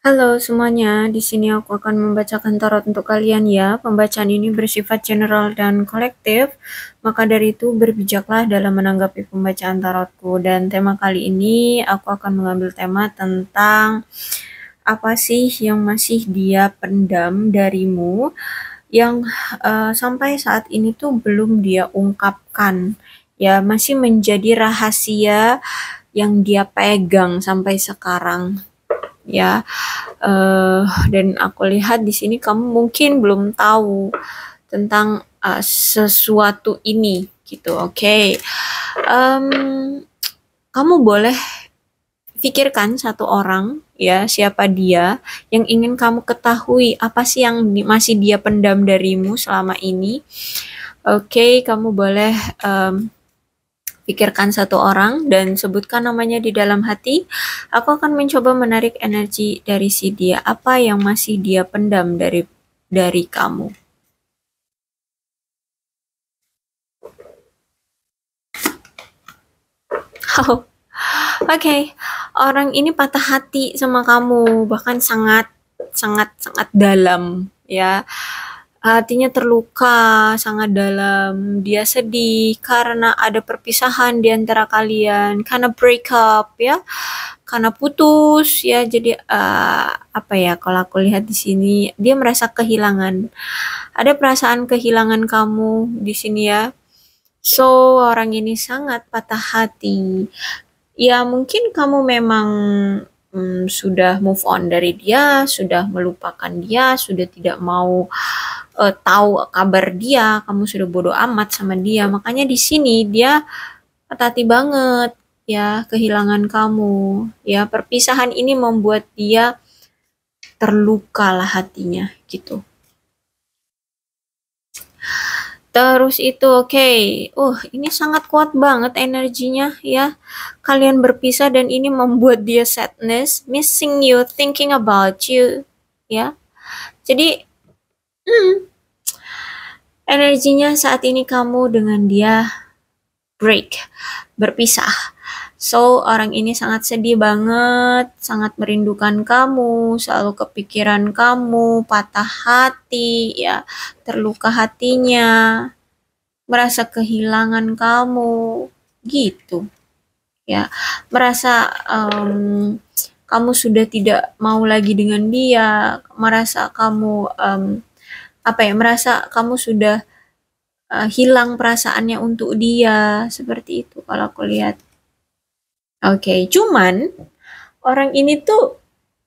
Halo semuanya, di sini aku akan membacakan tarot untuk kalian ya. Pembacaan ini bersifat general dan kolektif, maka dari itu berbijaklah dalam menanggapi pembacaan tarotku. Dan tema kali ini aku akan mengambil tema tentang apa sih yang masih dia pendam darimu yang uh, sampai saat ini tuh belum dia ungkapkan. Ya, masih menjadi rahasia yang dia pegang sampai sekarang ya uh, dan aku lihat di sini kamu mungkin belum tahu tentang uh, sesuatu ini gitu oke okay. um, kamu boleh pikirkan satu orang ya siapa dia yang ingin kamu ketahui apa sih yang di, masih dia pendam darimu selama ini oke okay, kamu boleh um, Pikirkan satu orang dan sebutkan namanya di dalam hati. Aku akan mencoba menarik energi dari si dia. Apa yang masih dia pendam dari dari kamu? Oh. Oke, okay. orang ini patah hati sama kamu, bahkan sangat sangat sangat dalam ya hatinya terluka sangat dalam. Dia sedih karena ada perpisahan di antara kalian, karena break up ya, karena putus ya. Jadi uh, apa ya kalau aku lihat di sini dia merasa kehilangan. Ada perasaan kehilangan kamu di sini ya. So, orang ini sangat patah hati. Ya, mungkin kamu memang hmm, sudah move on dari dia, sudah melupakan dia, sudah tidak mau uh, tahu kabar dia, kamu sudah bodoh amat sama dia. Makanya di sini dia hati banget ya kehilangan kamu. Ya, perpisahan ini membuat dia terluka lah hatinya gitu. Terus itu oke, okay. uh ini sangat kuat banget energinya ya. Kalian berpisah dan ini membuat dia sadness, missing you, thinking about you, ya. Jadi, hmm, energinya saat ini kamu dengan dia break, berpisah. So, orang ini sangat sedih banget, sangat merindukan kamu, selalu kepikiran kamu, patah hati, ya, terluka hatinya, merasa kehilangan kamu, gitu. Ya, merasa um, kamu sudah tidak mau lagi dengan dia, merasa kamu um, apa ya, merasa kamu sudah uh, hilang perasaannya untuk dia, seperti itu kalau aku lihat. Oke, okay. cuman orang ini tuh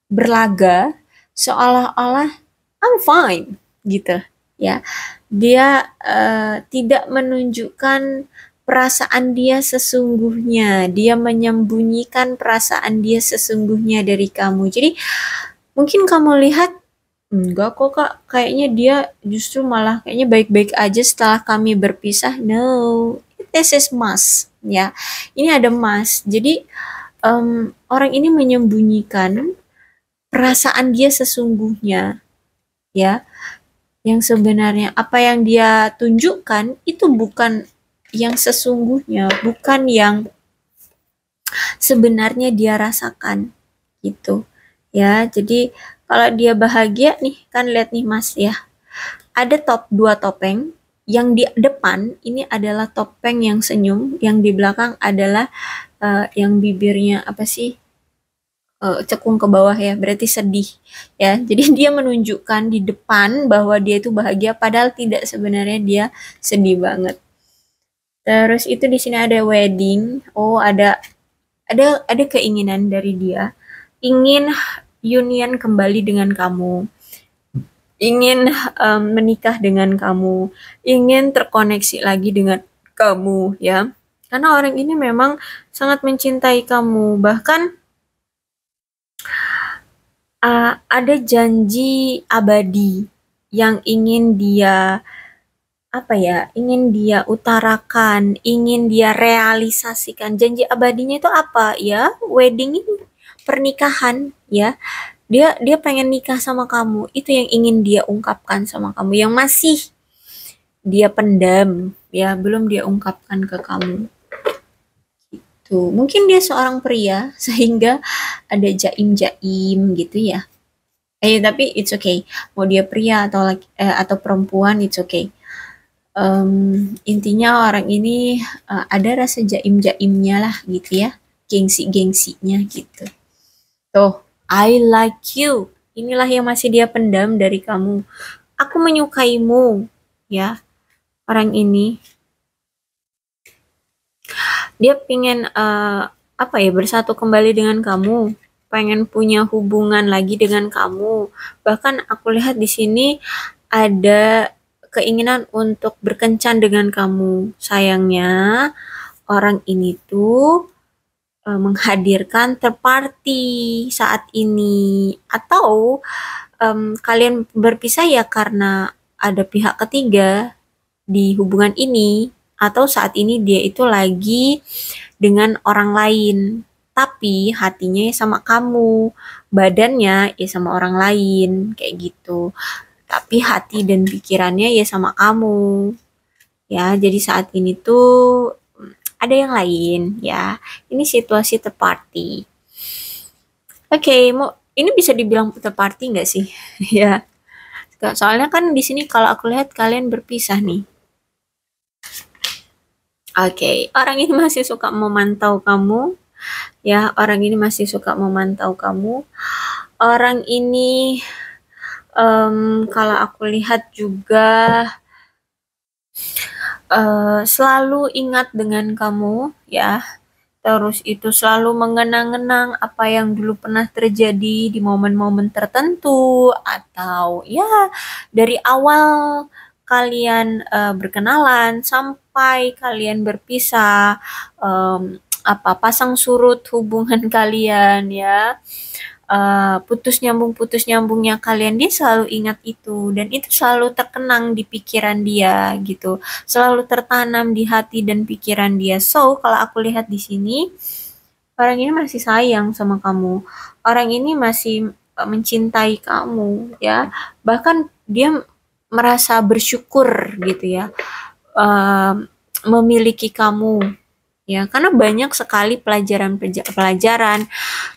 berlaga seolah-olah I'm fine gitu ya. Dia uh, tidak menunjukkan perasaan dia sesungguhnya. Dia menyembunyikan perasaan dia sesungguhnya dari kamu. Jadi mungkin kamu lihat enggak kok kak kayaknya dia justru malah kayaknya baik-baik aja setelah kami berpisah no this is mas ya ini ada mas. jadi um, orang ini menyembunyikan perasaan dia sesungguhnya ya yang sebenarnya apa yang dia tunjukkan itu bukan yang sesungguhnya bukan yang sebenarnya dia rasakan gitu ya jadi kalau dia bahagia nih kan lihat nih mas ya ada top dua topeng yang di depan ini adalah topeng yang senyum, yang di belakang adalah uh, yang bibirnya apa sih eh, cekung ke bawah ya, berarti sedih ya. Jadi dia menunjukkan di depan bahwa dia itu bahagia, padahal tidak sebenarnya dia sedih banget. Terus itu di sini ada wedding, oh ada ada ada keinginan dari dia ingin union kembali dengan kamu ingin um, menikah dengan kamu, ingin terkoneksi lagi dengan kamu ya. Karena orang ini memang sangat mencintai kamu, bahkan uh, ada janji abadi yang ingin dia apa ya ingin dia utarakan ingin dia realisasikan janji abadinya itu apa ya wedding ini pernikahan ya dia dia pengen nikah sama kamu itu yang ingin dia ungkapkan sama kamu yang masih dia pendam ya belum dia ungkapkan ke kamu itu mungkin dia seorang pria sehingga ada jaim jaim gitu ya eh tapi it's okay mau dia pria atau laki, eh, atau perempuan it's okay um, intinya orang ini uh, ada rasa jaim jaimnya lah gitu ya gengsi gengsinya gitu tuh I like you. Inilah yang masih dia pendam dari kamu. Aku menyukaimu, ya. Orang ini dia pengen uh, eh, apa ya bersatu kembali dengan kamu, pengen punya hubungan lagi dengan kamu. Bahkan aku lihat di sini ada keinginan untuk berkencan dengan kamu. Sayangnya orang ini tuh uh, menghadirkan third party saat ini atau um, kalian berpisah ya karena ada pihak ketiga di hubungan ini atau saat ini dia itu lagi dengan orang lain tapi hatinya ya sama kamu badannya ya sama orang lain kayak gitu tapi hati dan pikirannya ya sama kamu ya jadi saat ini tuh ada yang lain ya. Ini situasi party. Oke, okay, mau ini bisa dibilang party nggak sih? ya. Soalnya kan di sini kalau aku lihat kalian berpisah nih. Oke, okay. orang ini masih suka memantau kamu. Ya, orang ini masih suka memantau kamu. Orang ini um, kalau aku lihat juga Eh, selalu ingat dengan kamu ya terus itu selalu mengenang enang apa yang dulu pernah terjadi di momen-momen tertentu atau ya dari awal kalian uh, berkenalan sampai kalian berpisah um, apa pasang surut hubungan kalian ya Eh, putus nyambung putus nyambungnya kalian dia selalu ingat itu dan itu selalu terkenang di pikiran dia gitu selalu tertanam di hati dan pikiran dia so kalau aku lihat di sini orang ini masih sayang sama kamu orang ini masih eh, mencintai kamu ya bahkan dia merasa bersyukur gitu ya uh, memiliki kamu ya karena banyak sekali pelajaran-pelajaran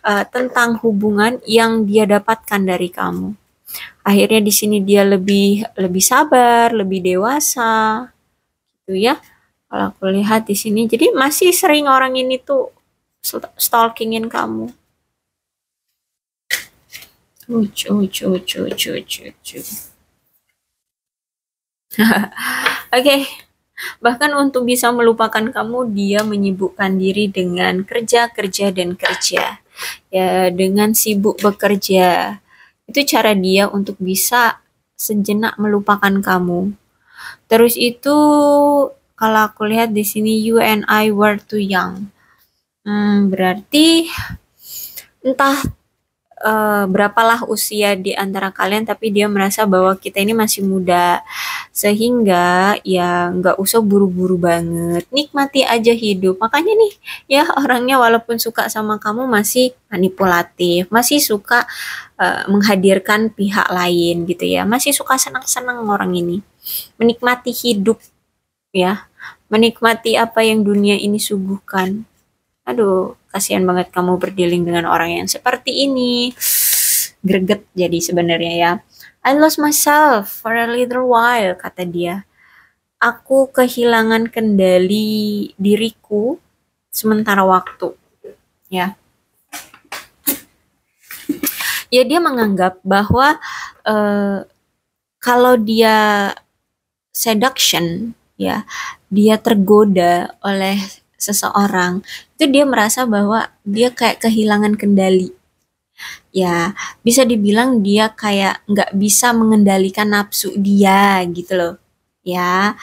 uh, eh, tentang hubungan yang dia dapatkan dari kamu. Akhirnya di sini dia lebih lebih sabar, lebih dewasa gitu ya. Kalau aku lihat di sini jadi masih sering orang ini tuh stalkingin kamu. Lucu, lucu, lucu, lucu, lucu. Oke. Okay. Bahkan untuk bisa melupakan kamu, dia menyibukkan diri dengan kerja, kerja, dan kerja. Ya, dengan sibuk bekerja. Itu cara dia untuk bisa sejenak melupakan kamu. Terus itu kalau aku lihat di sini you and I were too young. Hmm, berarti entah uh, berapalah usia di antara kalian tapi dia merasa bahwa kita ini masih muda sehingga ya nggak usah buru-buru banget nikmati aja hidup makanya nih ya orangnya walaupun suka sama kamu masih manipulatif masih suka uh, menghadirkan pihak lain gitu ya masih suka senang-senang orang ini menikmati hidup ya menikmati apa yang dunia ini suguhkan aduh kasihan banget kamu berdealing dengan orang yang seperti ini greget jadi sebenarnya ya I lost myself for a little while kata dia aku kehilangan kendali diriku sementara waktu ya ya dia menganggap bahwa uh, kalau dia seduction ya dia tergoda oleh seseorang itu dia merasa bahwa dia kayak kehilangan kendali ya bisa dibilang dia kayak nggak bisa mengendalikan nafsu dia gitu loh ya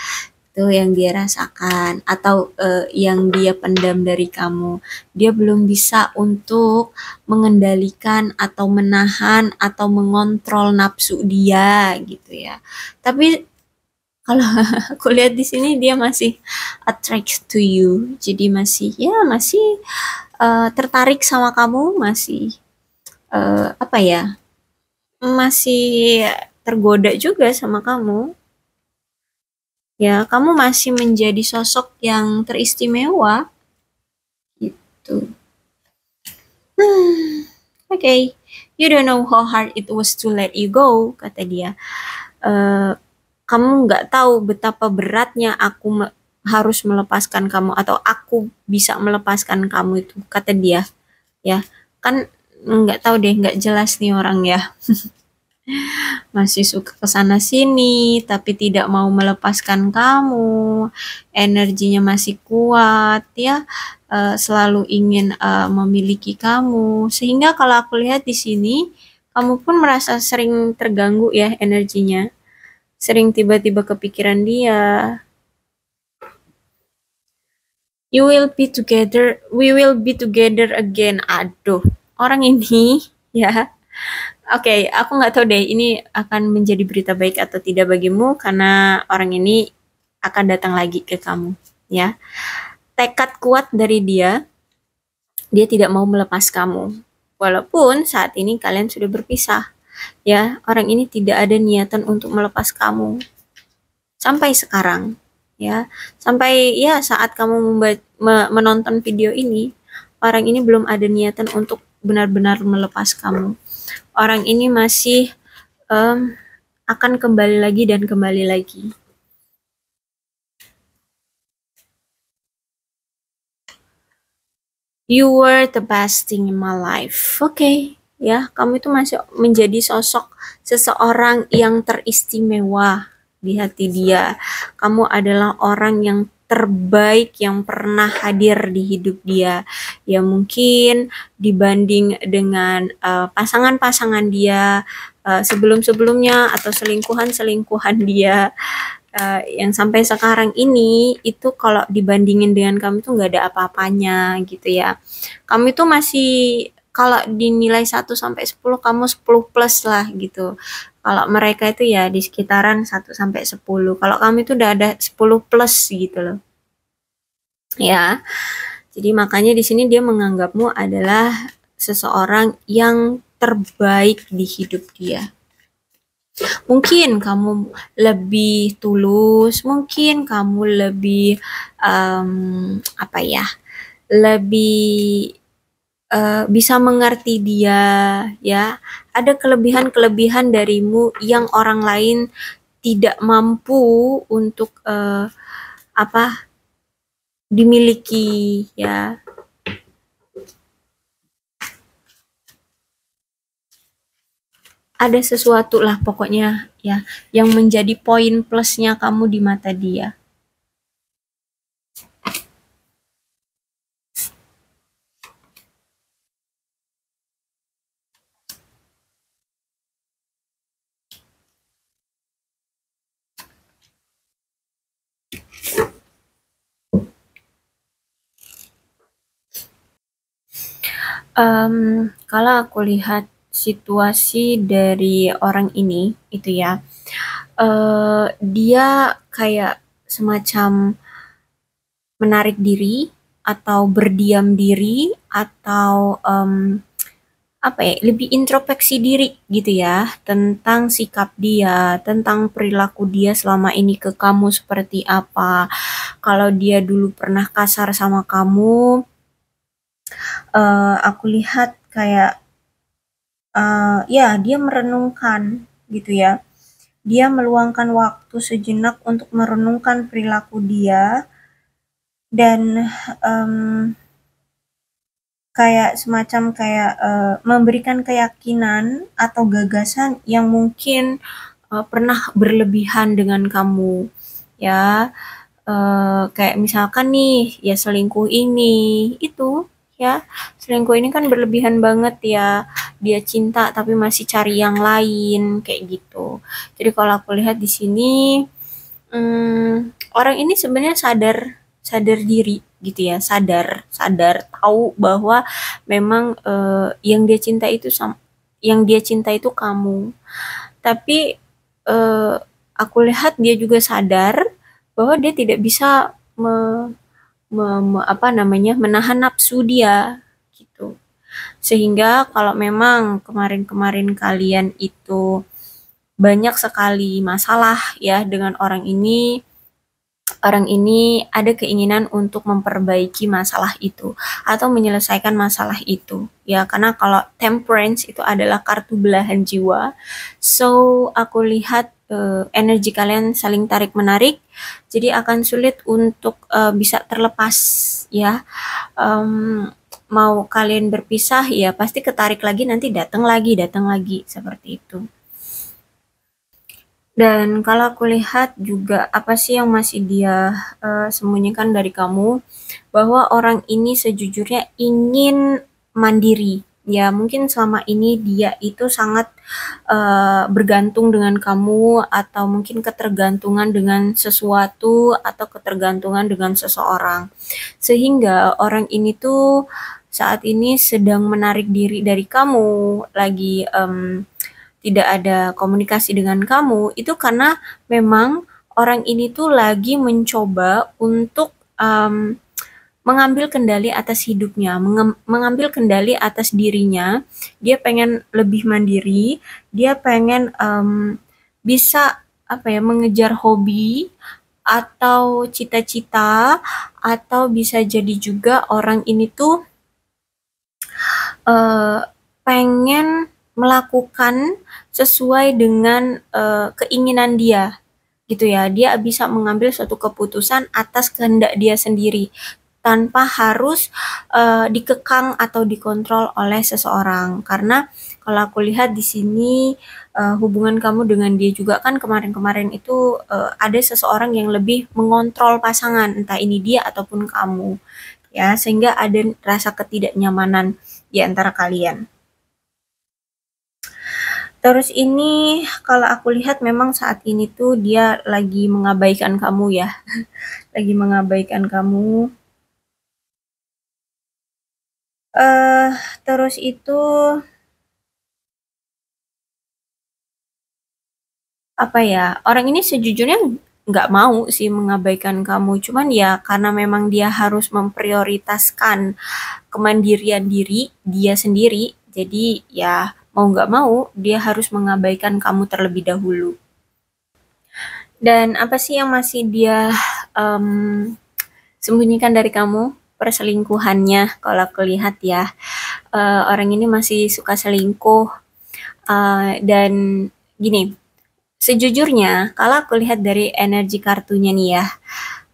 itu yang dia rasakan atau uh, yang dia pendam dari kamu dia belum bisa untuk mengendalikan atau menahan atau mengontrol nafsu dia gitu ya tapi kalau aku lihat di sini dia masih attracts to you jadi masih ya masih uh, tertarik sama kamu masih uh, apa ya masih tergoda juga sama kamu ya kamu masih menjadi sosok yang teristimewa gitu hmm, oke okay. you don't know how hard it was to let you go kata dia uh, kamu nggak tahu betapa beratnya aku me harus melepaskan kamu atau aku bisa melepaskan kamu itu kata dia ya kan nggak tahu deh nggak jelas nih orang ya masih suka kesana sini tapi tidak mau melepaskan kamu energinya masih kuat ya e, selalu ingin e, memiliki kamu sehingga kalau aku lihat di sini kamu pun merasa sering terganggu ya energinya sering tiba-tiba kepikiran dia. You will be together, we will be together again. Aduh, orang ini ya. Oke, okay, aku nggak tahu deh ini akan menjadi berita baik atau tidak bagimu karena orang ini akan datang lagi ke kamu, ya. Tekad kuat dari dia, dia tidak mau melepas kamu. Walaupun saat ini kalian sudah berpisah ya orang ini tidak ada niatan untuk melepas kamu sampai sekarang ya sampai ya saat kamu menonton video ini orang ini belum ada niatan untuk benar-benar melepas kamu orang ini masih um, akan kembali lagi dan kembali lagi You were the best thing in my life. Okay, ya kamu itu masih menjadi sosok seseorang yang teristimewa di hati dia kamu adalah orang yang terbaik yang pernah hadir di hidup dia. Ya mungkin dibanding dengan eh, pasangan-pasangan uh, dia uh, sebelum-sebelumnya atau selingkuhan-selingkuhan dia uh, yang sampai sekarang ini itu kalau dibandingin dengan kamu tuh nggak ada apa-apanya gitu ya. Kamu itu masih kalau dinilai 1 sampai 10 kamu 10 plus lah gitu. Kalau mereka itu ya di sekitaran 1 sampai 10. Kalau kamu itu udah ada 10 plus gitu loh. Ya. Jadi makanya di sini dia menganggapmu adalah seseorang yang terbaik di hidup dia. Mungkin kamu lebih tulus, mungkin kamu lebih um, apa ya, lebih uh, bisa mengerti dia ya ada kelebihan-kelebihan darimu yang orang lain tidak mampu untuk uh, apa dimiliki ya ada sesuatu lah pokoknya ya yang menjadi poin plusnya kamu di mata dia um, kalau aku lihat situasi dari orang ini, itu ya, uh, dia kayak semacam menarik diri atau berdiam diri atau, um, apa ya, lebih introspeksi diri gitu ya, tentang sikap dia, tentang perilaku dia selama ini ke kamu seperti apa, kalau dia dulu pernah kasar sama kamu uh, aku lihat kayak uh, ya dia merenungkan gitu ya dia meluangkan waktu sejenak untuk merenungkan perilaku dia dan um, kayak semacam kayak uh, memberikan keyakinan atau gagasan yang mungkin uh, pernah berlebihan dengan kamu ya uh, kayak misalkan nih ya selingkuh ini itu ya selingkuh ini kan berlebihan banget ya dia cinta tapi masih cari yang lain kayak gitu jadi kalau aku lihat di sini hmm, orang ini sebenarnya sadar sadar diri gitu ya sadar sadar tahu bahwa memang uh, yang dia cinta itu sama yang dia cinta itu kamu tapi uh, aku lihat dia juga sadar bahwa dia tidak bisa mem, apa namanya menahan nafsu dia gitu sehingga kalau memang kemarin-kemarin kalian itu banyak sekali masalah ya dengan orang ini orang ini ada keinginan untuk memperbaiki masalah itu atau menyelesaikan masalah itu ya karena kalau temperance itu adalah kartu belahan jiwa so aku lihat uh, energi kalian saling tarik menarik jadi akan sulit untuk uh, bisa terlepas ya um, mau kalian berpisah ya pasti ketarik lagi nanti datang lagi datang lagi seperti itu dan kalau aku lihat juga apa sih yang masih dia uh, sembunyikan dari kamu bahwa orang ini sejujurnya ingin mandiri ya mungkin selama ini dia itu sangat uh, bergantung dengan kamu atau mungkin ketergantungan dengan sesuatu atau ketergantungan dengan seseorang sehingga orang ini tuh saat ini sedang menarik diri dari kamu lagi um, tidak ada komunikasi dengan kamu itu karena memang orang ini tuh lagi mencoba untuk um, mengambil kendali atas hidupnya, mengambil kendali atas dirinya. Dia pengen lebih mandiri, dia pengen um, bisa apa ya mengejar hobi atau cita-cita atau bisa jadi juga orang ini tuh uh, pengen melakukan sesuai dengan uh, keinginan dia gitu ya dia bisa mengambil suatu keputusan atas kehendak dia sendiri tanpa harus uh, dikekang atau dikontrol oleh seseorang karena kalau aku lihat di sini uh, hubungan kamu dengan dia juga kan kemarin-kemarin itu uh, ada seseorang yang lebih mengontrol pasangan entah ini dia ataupun kamu ya sehingga ada rasa ketidaknyamanan di antara kalian. Terus ini kalau aku lihat memang saat ini tuh dia lagi mengabaikan kamu ya. lagi mengabaikan kamu. Uh, terus itu apa ya, orang ini sejujurnya nggak mau sih mengabaikan kamu, cuman ya karena memang dia harus memprioritaskan kemandirian diri dia sendiri, jadi ya mau nggak mau dia harus mengabaikan kamu terlebih dahulu. Dan apa sih yang masih dia, um, sembunyikan dari kamu? perselingkuhannya kalau aku lihat ya uh, orang ini masih suka selingkuh uh, dan gini sejujurnya kalau aku lihat dari energi kartunya nih ya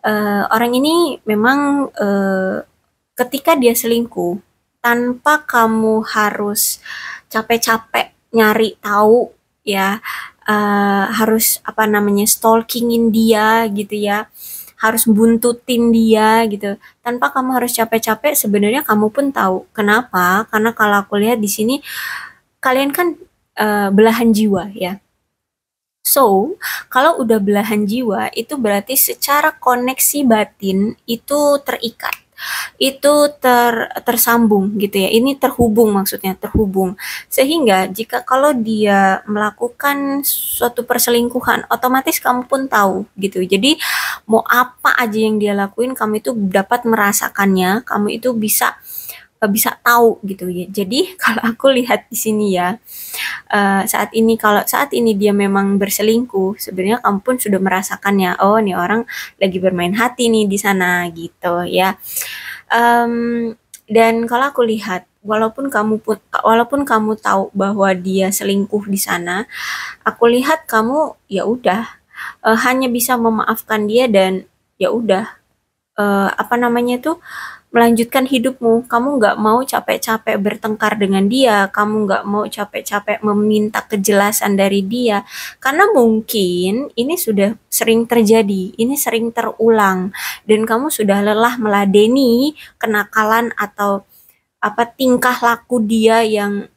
uh, orang ini memang uh, ketika dia selingkuh tanpa kamu harus capek-capek nyari tahu ya uh, harus apa namanya stalkingin dia gitu ya harus buntutin dia gitu tanpa kamu harus capek-capek sebenarnya kamu pun tahu kenapa karena kalau aku lihat di sini kalian kan uh, belahan jiwa ya So, kalau udah belahan jiwa, itu berarti secara koneksi batin itu terikat itu ter tersambung gitu ya. Ini terhubung maksudnya, terhubung. Sehingga jika kalau dia melakukan suatu perselingkuhan, otomatis kamu pun tahu gitu. Jadi mau apa aja yang dia lakuin, kamu itu dapat merasakannya, kamu itu bisa Eh, bisa tahu gitu ya. Jadi kalau aku lihat di sini ya eh, saat ini kalau saat ini dia memang berselingkuh, sebenarnya kamu pun sudah merasakannya. oh nih orang lagi bermain hati nih di sana gitu ya. Um, dan kalau aku lihat walaupun kamu pun walaupun kamu tahu bahwa dia selingkuh di sana aku lihat kamu ya udah uh, hanya bisa memaafkan dia dan ya udah uh, apa namanya tuh melanjutkan hidupmu. Kamu nggak mau capek-capek bertengkar dengan dia, kamu nggak mau capek-capek meminta kejelasan dari dia, karena mungkin ini sudah sering terjadi, ini sering terulang, dan kamu sudah lelah meladeni kenakalan atau apa tingkah laku dia yang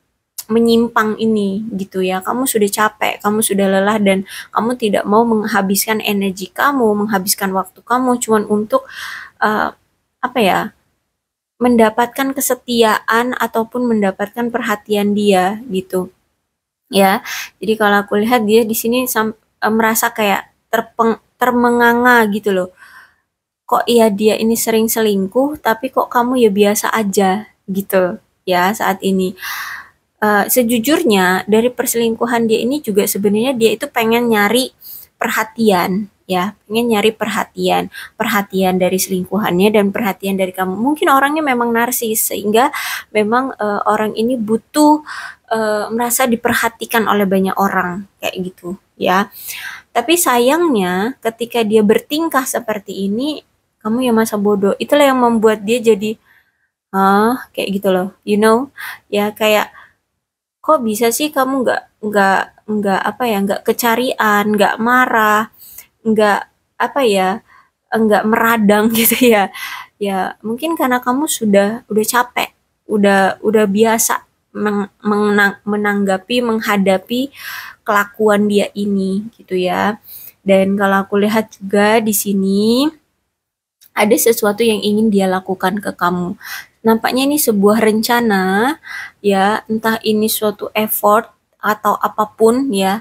menyimpang ini gitu ya. Kamu sudah capek, kamu sudah lelah dan kamu tidak mau menghabiskan energi kamu, menghabiskan waktu kamu cuman untuk uh, apa ya? mendapatkan kesetiaan ataupun mendapatkan perhatian dia gitu ya jadi kalau aku lihat dia di sini e, merasa kayak terpeng termenganga gitu loh kok iya dia ini sering selingkuh tapi kok kamu ya biasa aja gitu ya saat ini uh, sejujurnya dari perselingkuhan dia ini juga sebenarnya dia itu pengen nyari perhatian ya pengen nyari perhatian perhatian dari selingkuhannya dan perhatian dari kamu mungkin orangnya memang narsis sehingga memang uh, orang ini butuh uh, merasa diperhatikan oleh banyak orang kayak gitu ya tapi sayangnya ketika dia bertingkah seperti ini kamu ya masa bodoh itulah yang membuat dia jadi ah kayak gitu loh you know ya kayak kok bisa sih kamu nggak nggak nggak apa ya nggak kecarian nggak marah nggak apa ya nggak meradang gitu ya ya mungkin karena kamu sudah udah capek udah udah biasa meng, menang, menanggapi menghadapi kelakuan dia ini gitu ya dan kalau aku lihat juga di sini ada sesuatu yang ingin dia lakukan ke kamu nampaknya ini sebuah rencana ya entah ini suatu effort atau apapun ya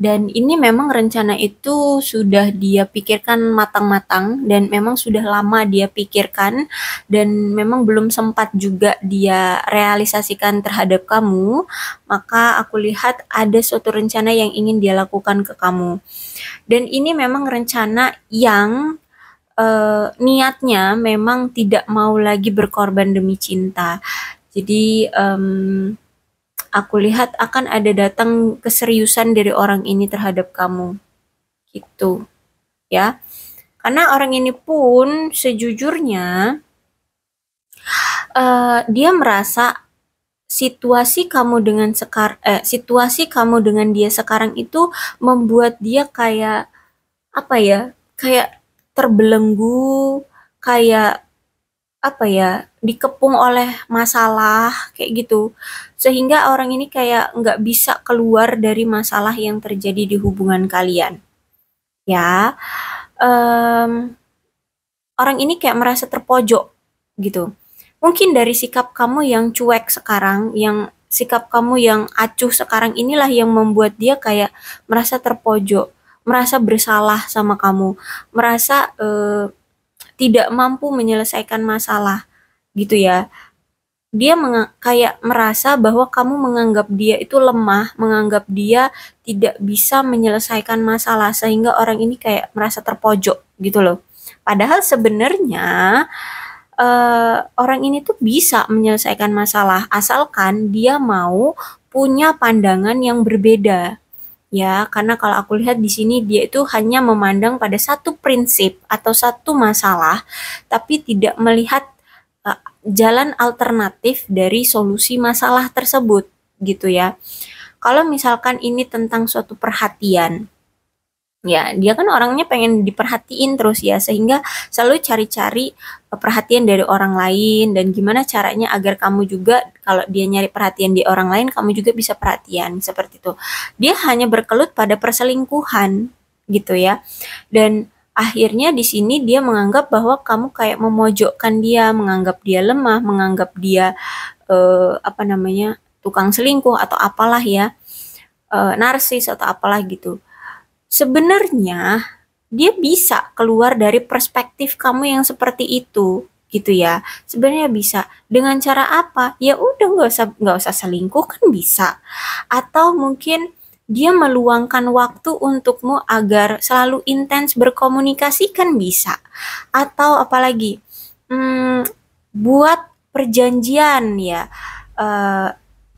dan ini memang rencana itu sudah dia pikirkan matang-matang dan memang sudah lama dia pikirkan dan memang belum sempat juga dia realisasikan terhadap kamu, maka aku lihat ada suatu rencana yang ingin dia lakukan ke kamu. Dan ini memang rencana yang eh, niatnya memang tidak mau lagi berkorban demi cinta. Jadi um, aku lihat akan ada datang keseriusan dari orang ini terhadap kamu. Gitu. Ya. Karena orang ini pun sejujurnya uh, dia merasa situasi kamu dengan sekar eh, situasi kamu dengan dia sekarang itu membuat dia kayak apa ya? Kayak terbelenggu, kayak apa ya? dikepung oleh masalah kayak gitu sehingga orang ini kayak nggak bisa keluar dari masalah yang terjadi di hubungan kalian ya um, orang ini kayak merasa terpojok gitu mungkin dari sikap kamu yang cuek sekarang yang sikap kamu yang acuh sekarang inilah yang membuat dia kayak merasa terpojok merasa bersalah sama kamu merasa uh, tidak mampu menyelesaikan masalah gitu ya dia kayak merasa bahwa kamu menganggap dia itu lemah, menganggap dia tidak bisa menyelesaikan masalah sehingga orang ini kayak merasa terpojok gitu loh. Padahal sebenarnya uh, orang ini tuh bisa menyelesaikan masalah asalkan dia mau punya pandangan yang berbeda. Ya, karena kalau aku lihat di sini dia itu hanya memandang pada satu prinsip atau satu masalah tapi tidak melihat Eh, jalan alternatif dari solusi masalah tersebut gitu ya. Kalau misalkan ini tentang suatu perhatian ya dia kan orangnya pengen diperhatiin terus ya sehingga selalu cari-cari eh, perhatian dari orang lain dan gimana caranya agar kamu juga kalau dia nyari perhatian di orang lain kamu juga bisa perhatian seperti itu dia hanya berkelut pada perselingkuhan gitu ya dan akhirnya di sini dia menganggap bahwa kamu kayak memojokkan dia, menganggap dia lemah, menganggap dia eh, apa namanya tukang selingkuh atau apalah ya, eh, narsis atau apalah gitu. Sebenarnya dia bisa keluar dari perspektif kamu yang seperti itu gitu ya sebenarnya bisa dengan cara apa ya udah nggak usah nggak usah selingkuh kan bisa atau mungkin dia meluangkan waktu untukmu agar selalu intens berkomunikasi kan bisa. Atau apalagi hmm, buat perjanjian ya. Uh,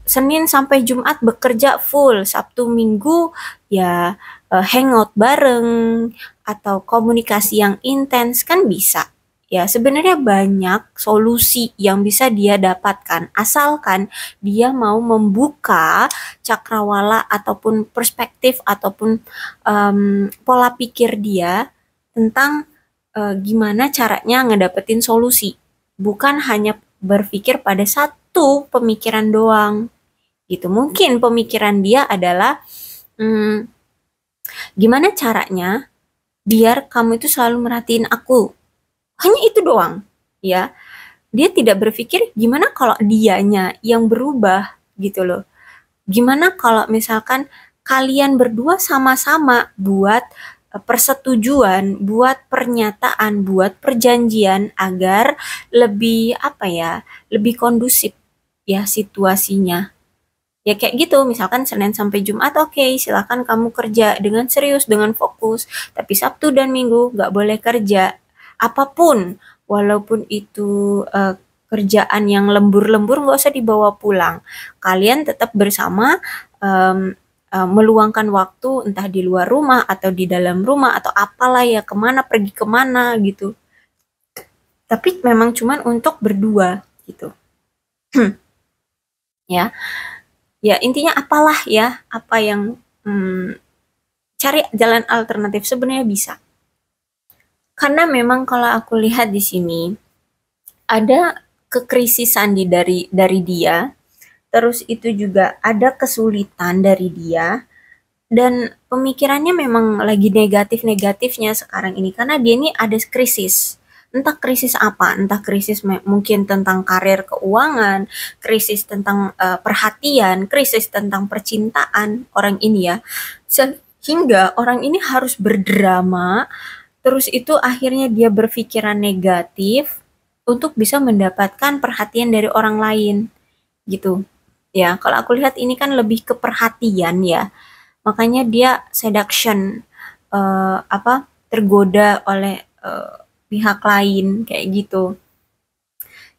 Senin sampai Jumat bekerja full, Sabtu Minggu ya uh, hangout bareng atau komunikasi yang intens kan bisa. Ya, sebenarnya banyak solusi yang bisa dia dapatkan asalkan dia mau membuka cakrawala ataupun perspektif ataupun um, pola pikir dia tentang uh, gimana caranya ngedapetin solusi, bukan hanya berpikir pada satu pemikiran doang. Gitu. Mungkin pemikiran dia adalah hmm, gimana caranya biar kamu itu selalu merhatiin aku hanya itu doang, ya. Dia tidak berpikir gimana kalau dianya yang berubah gitu loh. Gimana kalau misalkan kalian berdua sama-sama buat eh, persetujuan, buat pernyataan, buat perjanjian agar lebih apa ya, lebih kondusif ya situasinya. Ya kayak gitu, misalkan Senin sampai Jumat oke, okay, silahkan kamu kerja dengan serius, dengan fokus, tapi Sabtu dan Minggu nggak boleh kerja apapun, walaupun itu uh, kerjaan yang lembur-lembur nggak usah dibawa pulang. Kalian tetap bersama um, meluangkan waktu entah di luar rumah atau di dalam rumah atau apalah ya kemana pergi kemana gitu. Tapi memang cuman untuk berdua gitu. ya, ya intinya apalah ya apa yang hmm, cari jalan alternatif sebenarnya bisa karena memang kalau aku lihat di sini ada kekrisisan di dari dari dia, terus itu juga ada kesulitan dari dia dan pemikirannya memang lagi negatif-negatifnya sekarang ini karena dia ini ada krisis entah krisis apa, entah krisis mungkin tentang karir keuangan, krisis tentang uh, perhatian, krisis tentang percintaan orang ini ya. Sehingga orang ini harus berdrama, terus itu akhirnya dia berpikiran negatif untuk bisa mendapatkan perhatian dari orang lain gitu ya kalau aku lihat ini kan lebih ke perhatian ya makanya dia seduction uh, apa tergoda oleh uh, pihak lain kayak gitu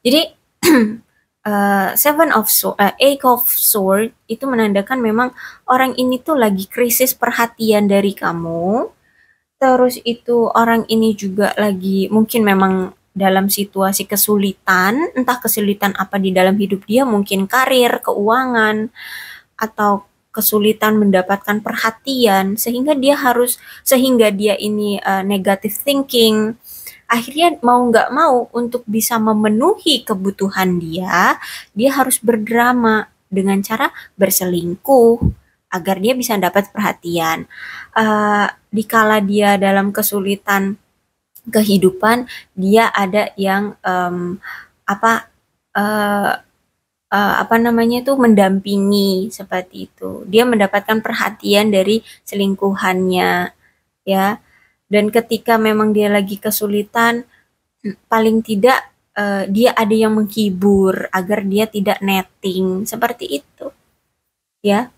jadi uh, Seven of Sword, uh, Eight of Sword itu menandakan memang orang ini tuh lagi krisis perhatian dari kamu terus itu orang ini juga lagi mungkin memang dalam situasi kesulitan, entah kesulitan apa di dalam hidup dia, mungkin karir, keuangan, atau kesulitan mendapatkan perhatian, sehingga dia harus, sehingga dia ini uh, negative thinking. Akhirnya mau nggak mau untuk bisa memenuhi kebutuhan dia, dia harus berdrama dengan cara berselingkuh, agar dia bisa dapat perhatian. Uh, dikala dia dalam kesulitan kehidupan, dia ada yang um, apa uh, uh, apa namanya itu mendampingi seperti itu. Dia mendapatkan perhatian dari selingkuhannya, ya. Dan ketika memang dia lagi kesulitan, paling tidak uh, dia ada yang menghibur agar dia tidak netting seperti itu, ya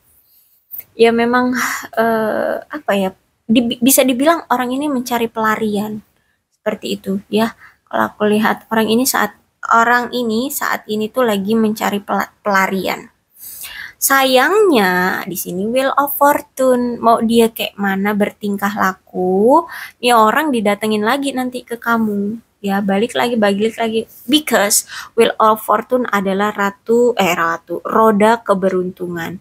ya memang uh, apa ya di, bisa dibilang orang ini mencari pelarian seperti itu ya kalau aku lihat orang ini saat orang ini saat ini tuh lagi mencari pelarian sayangnya di sini will of fortune mau dia kayak mana bertingkah laku ya orang didatengin lagi nanti ke kamu ya balik lagi balik lagi because will of fortune adalah ratu eh ratu roda keberuntungan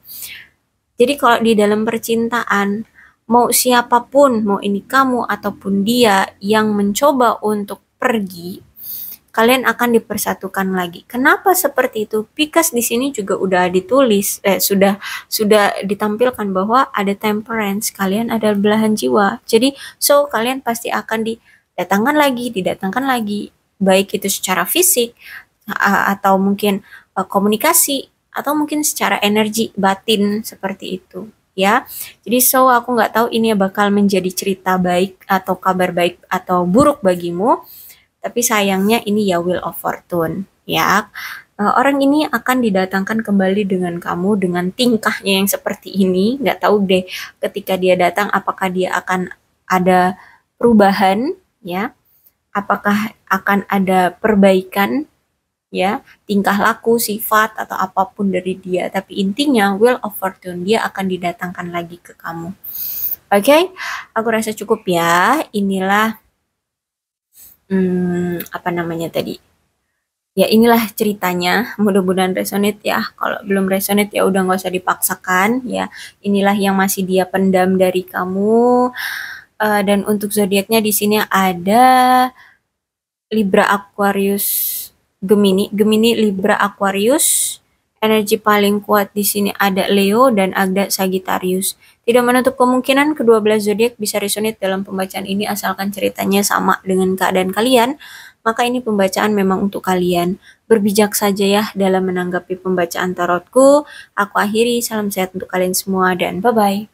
jadi kalau di dalam percintaan, mau siapapun, mau ini kamu ataupun dia yang mencoba untuk pergi, kalian akan dipersatukan lagi. Kenapa seperti itu? Because di sini juga udah ditulis, eh, sudah sudah ditampilkan bahwa ada temperance, kalian ada belahan jiwa. Jadi, so kalian pasti akan didatangkan lagi, didatangkan lagi, baik itu secara fisik atau mungkin eh, komunikasi atau mungkin secara energi batin seperti itu ya. Jadi so aku nggak tahu ini bakal menjadi cerita baik atau kabar baik atau buruk bagimu, tapi sayangnya ini ya will of fortune ya. Eh, orang ini akan didatangkan kembali dengan kamu dengan tingkahnya yang seperti ini. Nggak tahu deh ketika dia datang apakah dia akan ada perubahan ya, apakah akan ada perbaikan ya tingkah laku sifat atau apapun dari dia tapi intinya will of fortune dia akan didatangkan lagi ke kamu oke okay? aku rasa cukup ya inilah hmm, apa namanya tadi ya inilah ceritanya mudah-mudahan resonate ya kalau belum resonate ya udah nggak usah dipaksakan ya inilah yang masih dia pendam dari kamu uh, dan untuk zodiaknya di sini ada Libra Aquarius Gemini, Gemini, Libra, Aquarius. Energi paling kuat di sini ada Leo dan ada Sagittarius. Tidak menutup kemungkinan kedua belas zodiak bisa resonate dalam pembacaan ini asalkan ceritanya sama dengan keadaan kalian, maka ini pembacaan memang untuk kalian. Berbijak saja ya dalam menanggapi pembacaan tarotku. Aku akhiri, salam sehat untuk kalian semua dan bye-bye.